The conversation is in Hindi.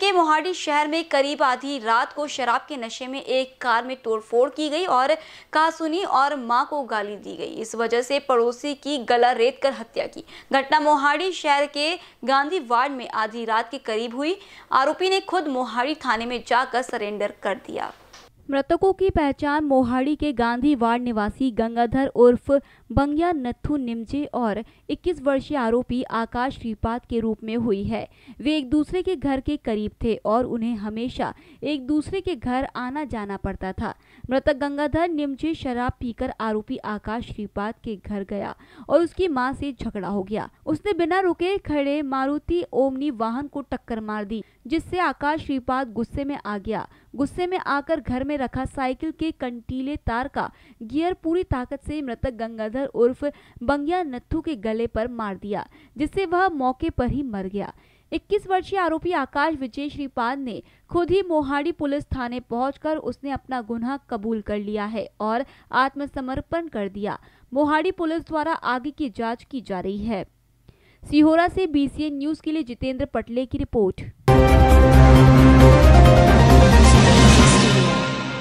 के मोहाडी शहर में करीब आधी रात को शराब के नशे में एक कार में तोड़फोड़ की गई और कासुनी और मां को गाली दी गई इस वजह से पड़ोसी की गला रेत कर हत्या की घटना मोहाड़ी शहर के गांधी वार्ड में आधी रात के करीब हुई आरोपी ने खुद मोहाड़ी थाने में जाकर सरेंडर कर दिया मृतकों की पहचान मोहाड़ी के गांधी वार्ड निवासी गंगाधर उर्फ बंगिया नथु निमजे और 21 वर्षीय आरोपी आकाश श्रीपाद के रूप में हुई है वे एक दूसरे के घर के करीब थे और उन्हें हमेशा एक दूसरे के घर आना जाना पड़ता था मृतक गंगाधर निमजे शराब पीकर आरोपी आकाश श्रीपाद के घर गया और उसकी माँ से झगड़ा हो गया उसने बिना रुके खड़े मारुति ओमनी वाहन को टक्कर मार दी जिससे आकाश श्रीपाद गुस्से में आ गया गुस्से में आकर घर में रखा साइकिल के कंटीले तार का गियर पूरी ताकत से मृतक गंगाधर उर्फ बंगिया नथू के गले पर मार दिया जिससे वह मौके पर ही मर गया 21 वर्षीय आरोपी आकाश विजय श्रीपाद ने खुद ही मोहाड़ी पुलिस थाने पहुंचकर उसने अपना गुनाह कबूल कर लिया है और आत्मसमर्पण कर दिया मोहाड़ी पुलिस द्वारा आगे की जांच की जा रही है सीहोरा से बीसीएन न्यूज के लिए जितेंद्र पटले की रिपोर्ट